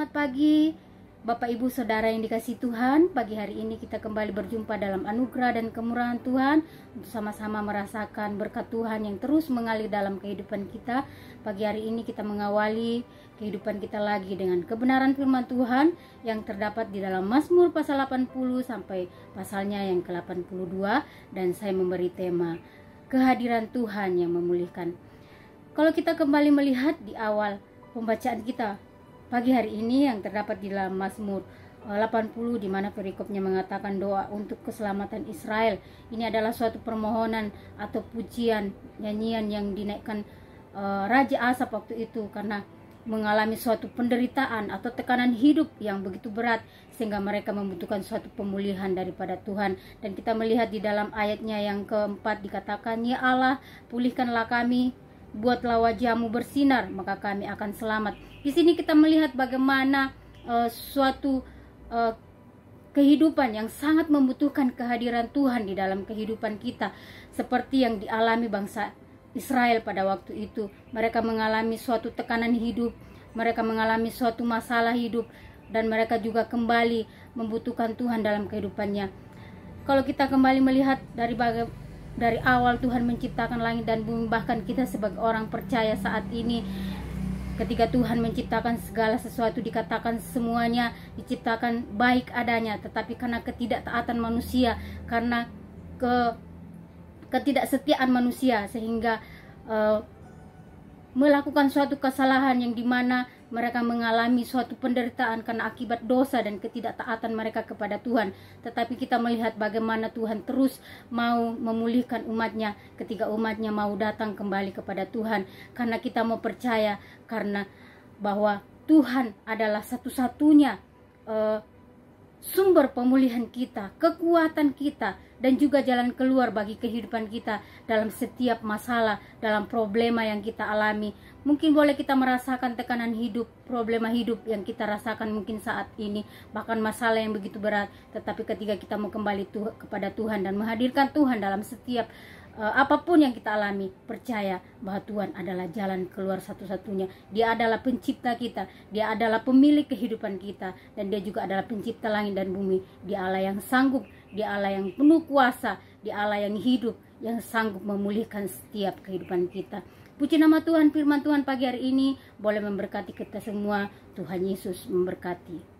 selamat pagi Bapak Ibu Saudara yang dikasih Tuhan Pagi hari ini kita kembali berjumpa dalam anugerah dan kemurahan Tuhan Untuk sama-sama merasakan berkat Tuhan yang terus mengalir dalam kehidupan kita Pagi hari ini kita mengawali kehidupan kita lagi dengan kebenaran firman Tuhan Yang terdapat di dalam Mazmur pasal 80 sampai pasalnya yang ke-82 Dan saya memberi tema Kehadiran Tuhan yang memulihkan Kalau kita kembali melihat di awal pembacaan kita pagi hari ini yang terdapat di dalam Mazmur 80 eh, di mana perikopnya mengatakan doa untuk keselamatan Israel. Ini adalah suatu permohonan atau pujian nyanyian yang dinaikkan uh, Raja Asap waktu itu karena mengalami suatu penderitaan atau tekanan hidup yang begitu berat sehingga mereka membutuhkan suatu pemulihan daripada Tuhan dan kita melihat di dalam ayatnya yang keempat dikatakan ya Allah pulihkanlah kami buatlah wajahmu bersinar maka kami akan selamat. Di sini kita melihat bagaimana uh, suatu uh, kehidupan yang sangat membutuhkan kehadiran Tuhan di dalam kehidupan kita seperti yang dialami bangsa Israel pada waktu itu. Mereka mengalami suatu tekanan hidup, mereka mengalami suatu masalah hidup dan mereka juga kembali membutuhkan Tuhan dalam kehidupannya. Kalau kita kembali melihat dari bagaimana dari awal Tuhan menciptakan langit dan bumi bahkan kita sebagai orang percaya saat ini ketika Tuhan menciptakan segala sesuatu dikatakan semuanya diciptakan baik adanya tetapi karena ketidaktaatan manusia karena ke ketidaksetiaan manusia sehingga uh, melakukan suatu kesalahan yang dimana mereka mengalami suatu penderitaan karena akibat dosa dan ketidaktaatan mereka kepada Tuhan. Tetapi kita melihat bagaimana Tuhan terus mau memulihkan umatnya ketika umatnya mau datang kembali kepada Tuhan. Karena kita mau percaya karena bahwa Tuhan adalah satu-satunya eh, sumber pemulihan kita, kekuatan kita, dan juga jalan keluar bagi kehidupan kita dalam setiap masalah, dalam problema yang kita alami. Mungkin boleh kita merasakan tekanan hidup, problema hidup yang kita rasakan mungkin saat ini, bahkan masalah yang begitu berat. Tetapi ketika kita mau kembali Tuh, kepada Tuhan dan menghadirkan Tuhan dalam setiap Eh, apapun yang kita alami, percaya bahwa Tuhan adalah jalan keluar satu-satunya. Dia adalah pencipta kita, Dia adalah pemilik kehidupan kita, dan Dia juga adalah pencipta langit dan bumi. Dia Allah yang sanggup, Dia Allah yang penuh kuasa, Dia Allah yang hidup, yang sanggup memulihkan setiap kehidupan kita. Puji nama Tuhan, firman Tuhan pagi hari ini boleh memberkati kita semua. Tuhan Yesus memberkati.